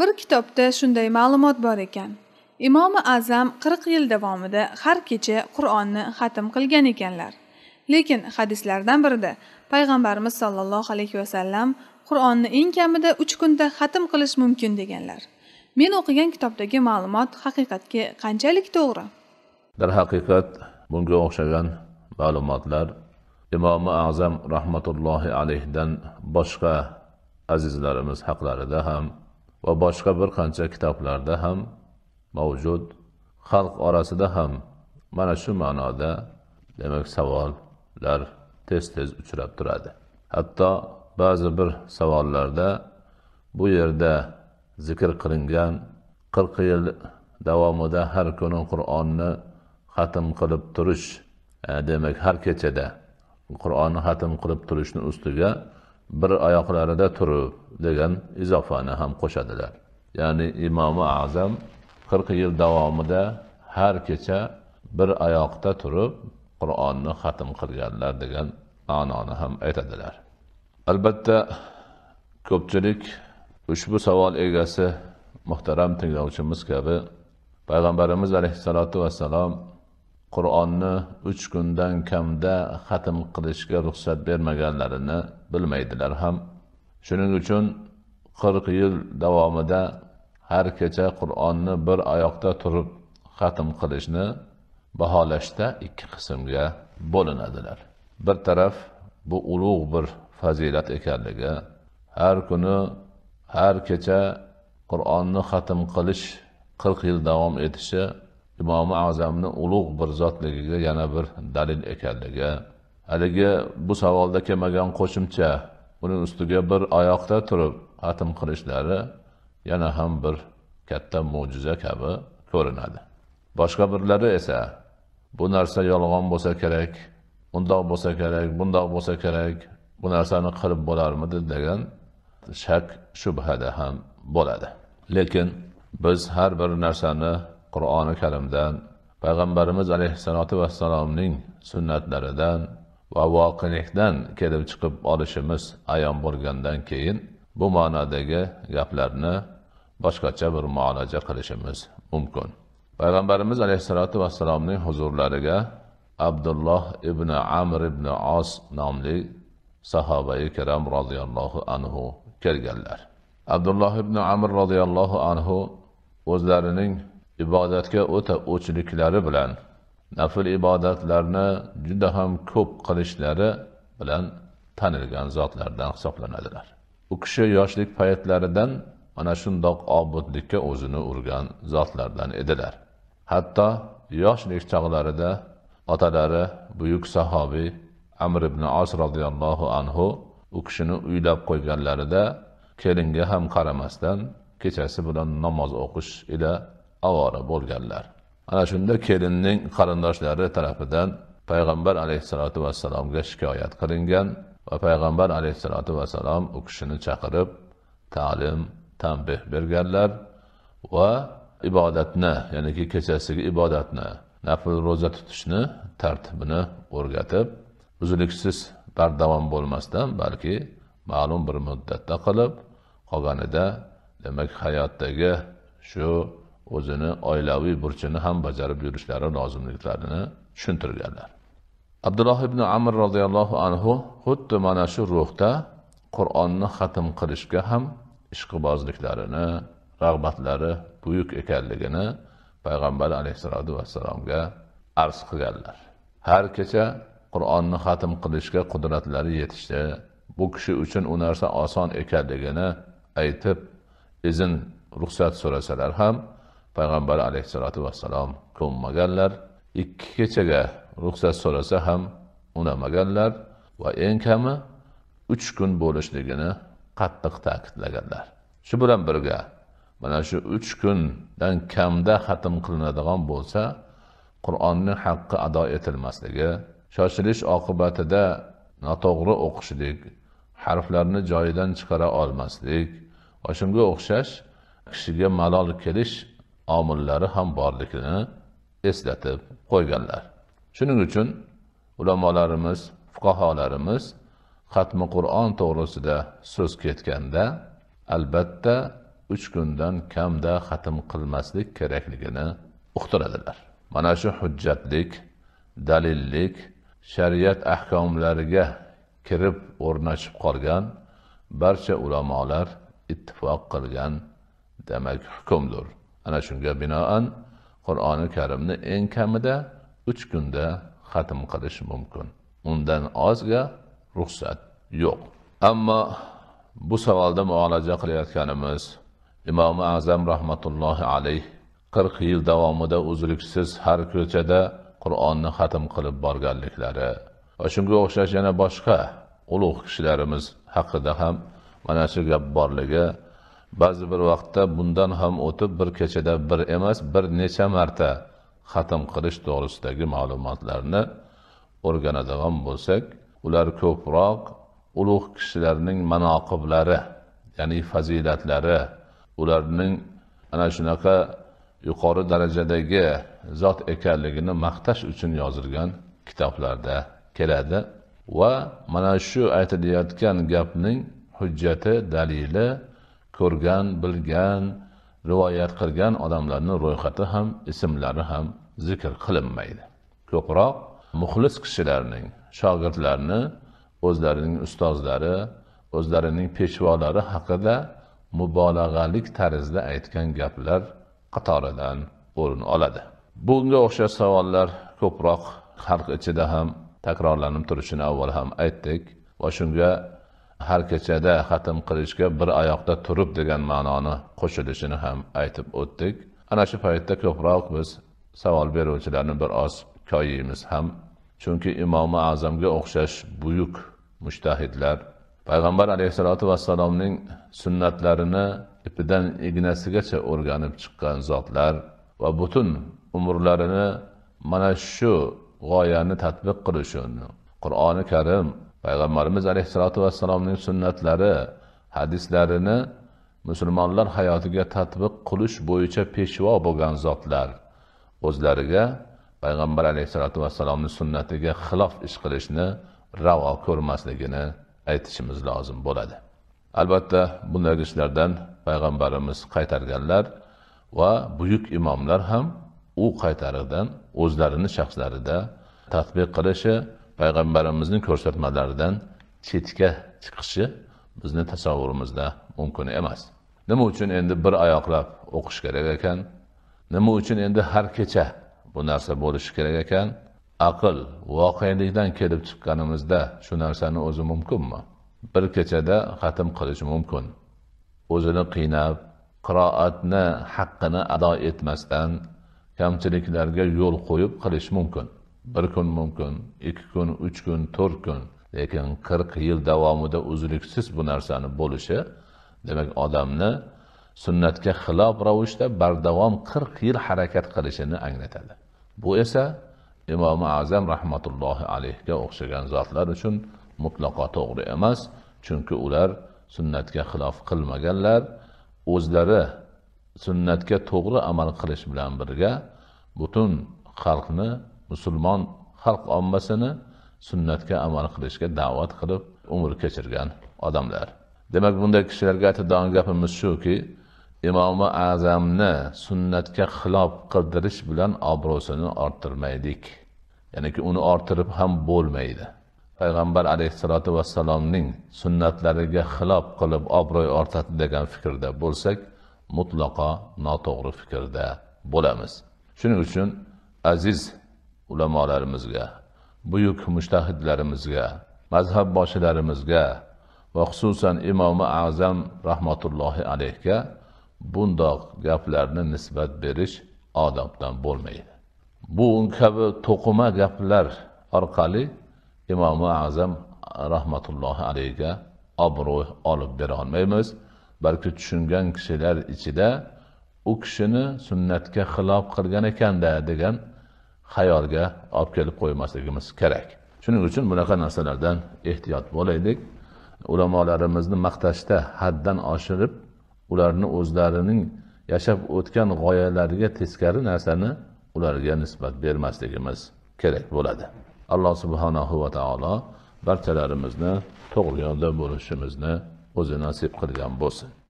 bir kitobda shunday ma'lumot bor ekan imomi azam qirq yil davomida har kecha qur'onni xatm qilgan ekanlar lekin hadislardan birida payg'ambarimiz sollallohu alayhi vasallam qur'onni eng kamida uch kunda xatm qilish mumkin deganlar men o'qigan kitobdagi ma'lumot haqiqatga qanchalik to'g'ri darhaqiqat bunga o'xshagan ma'lumotlar imomi azam rahmatullohi alayhidan boshqa azizlarimiz haqlarida ham va boshqa bir qancha kitoblarda ham mavjud xalq orasida ham mana shu ma'noda demak savollar tez tez uchrab turadi hatto ba'zi bir savollarda bu yerda zikr qilingan qirq yil davomida har kuni qur'onni xatm qilib turish e, demak har kechada qur'onni xatm qilib turishni ustiga bir oyoqlarida turib degan izofani ham qo'shadilar ya'ni imomi azam qirq yil davomida har kecha bir oyoqda turib qur'onni xatm qilganlar degan ma'noni ham aytadilar albatta ko'pchilik ushbu savol egasi muhtaram tinglovchimiz kabi payg'ambarimiz alayhissalotu vassalom qur'onni uch kundan kamda xatm qilishga ruxsat bermaganlarini bilmaydilar ham shuning uchun qirq yil davomida har kecha qur'onni bir oyoqda turib xatm qilishni baholashda ikki qismga bo'linadilar bir taraf bu ulug' bir fazilat ekanligi har kuni har kecha qur'onni xatm qilish qirq yil davom etishi imomi azamni ulug' bir zotligiga yana bir dalil ekanligi haligi bu savolda kelmagan qo'shimcha uning ustiga bir oyoqda turib xatm qilishlari yana ham bir katta mo'jiza kabi ko'rinadi boshqa birlari esa bu narsa yolg'on bo'lsa kerak undoq bo'lsa kerak bundoq bo'lsa kerak bu narsani qilib bo'larmidi degan shak shubhada ham bo'ladi lekin biz har bir narsani qur'oni karimdan payg'ambarimiz alayhissalotu vassalomning sunnatlaridan va voqelikdan kelib chiqib olishimiz ayon bo'lgandan keyin bu ma'nodagi gaplarni boshqacha bir muolaja qilishimiz mumkin payg'ambarimiz alayhissalotu vassalomning huzurlariga abdulloh ibn amr ibn os nomli sahobai kiram roziyallohu anhu kelganlar abdulloh ibn amr roziyallohu anhu o'zlarining ibodatga o'ta o'chliklari bilan nafl ibodatlarni juda ham ko'p qilishlari bilan tanilgan zotlardan hisoblanadilar u kishi yoshlik paytlaridan mana shundoq obudlikka o'zini urgan zotlardan edilar hatto yoshlik chog'larida otalari buyuk sahobiy amr ibn os roziyallohu anhu u kishini uylab qo'yganlarida kelinga ham qaramasdan kechasi bilan namoz o'qish ila ovora bo'lganlar ana shunda kelinning qarindoshlari tarafidan payg'ambar alayhissalotu vassalomga shikoyat qilingan va payg'ambar alayhissalotu vassalom u kishini chaqirib ta'lim tanbeh berganlar va ibodatni ya'niki kechasigi ibodatni nafl ro'za tutishni tartibini o'rgatib uzluksiz bardavom bo'lmasdan balki ma'lum bir muddatda qilib qolganida demak hayotdagi shu o'zini oilaviy burchini ham bajarib yurishlari lozimliklarini tushuntirganlar abdulloh ibn amr roziyallohu anhu xuddi mana shu ruhda qur'onni xatm qilishga ham ishqibozliklarini rag'batlari buyuk ekanligini payg'ambar alayhissalotu vassalomga arz qilganlar har kecha qur'onni xatm qilishga qudratlari yetishdi bu kishi uchun u narsa oson ekanligini aytib izn ruxsat so'rasalar ham payg'ambar alayhissalotu vassalom ko'nmaganlar ikki kechaga ruxsat so'rasa ham unamaganlar va eng kami uch kun bo'lishligini qattiq ta'kidlaganlar shu bilan birga mana shu uch kundan kamda xatm qilinadigan bo'lsa qur'onni haqqi ado etilmasligi shoshilish oqibatida noto'g'ri o'qishlik harflarni joyidan chiqara olmaslik va shunga o'xshash kishiga malol kelish omillari ham borligini eslatib qo'yganlar shuning uchun ulamolarimiz fuqarolarimiz xatmi qur'on to'g'risida so'z ketganda albatta uch kundan kamda xatm qilmaslik kerakligini uqtiradilar mana shu hujjatlik dalillik shariat ahkomlariga kirib o'rnashib qolgan barcha ulamolar ittifoq qilgan demak hukmdir ana shunga binoan qur'oni karimni eng kamida uch kunda xatm qilish mumkin undan ozga ruxsat yo'q ammo bu savolda muolaja qilayotganimiz imomi azam rahmatullohi alayh qirq yil davomida uzluksiz har ko'chada qur'onni xatm qilib borganliklari va shunga o'xshash yana boshqa ulug' kishilarimiz haqida ham mana shu gap borligi ba'zi bir vaqtda bundan ham o'tib bir kechada bir emas bir necha marta xatm qilish to'g'risidagi ma'lumotlarni o'rganadigan bo'lsak ular ko'proq ulug' kishilarning manoqiblari ya'ni fazilatlari ularning ana shunaqa yuqori darajadagi zot ekanligini maqtash uchun yozilgan kitoblarda keladi va mana shu aytilayotgan gapning hujjati dalili ko'rgan bilgan rivoyat qilgan odamlarni ro'yxati ham ismlari ham zikr qilinmaydi ko'proq muxlis kishilarning shogirdlarni o'zlarining ustozlari o'zlarining peshvolari haqida mubolag'alik tarzda aytgan gaplar qatoridan o'rin oladi bunga o'xshash savollar ko'proq xalq ichida ham takrorlanib turishini avval ham aytdik va shunga har kechada xatm qilishga bir oyoqda turib degan ma'noni qo'shilishini ham aytib o'tdik ana shu paytda ko'proq biz savol beruvchilarni bir oz koyiymiz ham chunki imomi azamga o'xshash buyuk mushtahidlar payg'ambar alayhissalotu vassalomning sunnatlarini ipidan ignasigacha o'rganib chiqqan zotlar va butun umrlarini mana shu g'oyani tadbiq qilish uchun qur'oni karim payg'ambarimiz alayhissalotu vassalomning sunnatlari hadislarini musulmonlar hayotiga tatbiq qilish bo'yicha peshvo bo'lgan zotlar o'zlariga payg'ambar alayhissalotu vassalomni sunnatiga xilof ish qilishni ravo ko'rmasligini aytishimiz lozim bo'ladi albatta bunday ishlardan payg'ambarimiz qaytarganlar va buyuk imomlar ham u qaytariqdan o'zlarini shaxslarida tatbiq qilishi payg'ambarimizni ko'rsatmalaridan chetga chiqishi bizni tasavvurimizda mumkin emas nima uchun endi bir oyoqlab o'qish kerak ekan nima uchun endi har kecha bu narsa bo'lishi kerak ekan aql voqelikdan kelib chiqqanimizda shu narsani o'zi mumkinmi bir kechada xatm qilish mumkin o'zini qiynab qiroatni haqqini ado etmasdan kamchiliklarga yo'l qo'yib qilish mumkin bir kun mumkin ikki kun uch kun to'rt kun lekin qirq yil davomida uzluksiz bu narsani bo'lishi demak odamni sunnatga xilof ravishda bardavom qirq yil harakat qilishini anglatadi bu esa imomi azam rahmatullohi alayhga o'xshagan zotlar uchun mutlaqo to'g'ri emas chunki ular sunnatga xilof qilmaganlar o'zlari sunnatga to'g'ri amal qilish bilan birga butun xalqni musulmon xalq ommasini sunnatga amal qilishga da'vat qilib umr kechirgan odamlar demak bunday kishilarga aytadigan gapimiz shuki imomi azamni sunnatga xilof qildirish bilan obro'sini orttirmaylik ya'niki uni orttirib ham bo'lmaydi payg'ambar alayhissalotu vassalomning sunnatlariga xilof qilib obro'y ortadi degan fikrda bo'lsak mutlaqo noto'g'ri fikrda bo'lamiz shuning uchun aziz ulamolarimizga buyuk mushtahidlarimizga mazhab boshilarimizga va xususan imomi azam rahmatullohi alayhga bundoq gaplarni nisbat berish odobdan bo'lmaydi bu kabi to'qima gaplar orqali imomi azam rahmatullohi alayhga obro' olib bera olmaymiz balki tushungan kishilar ichida u kishini sunnatga xilof qilgan ekanda degan xayolga olib kelib qo'ymasligimiz kerak shuning uchun bunaqa narsalardan ehtiyot bo'laylik ulamolarimizni maqtashda haddan oshirib ularni o'zlarining yashab o'tgan g'oyalariga teskari narsani ularga nisbat bermasligimiz kerak bo'ladi alloh subhanahu va taolo barchalarimizni to'g'ri yo'lda bo'lishimizni o'zi nasib qilgan bo'lsin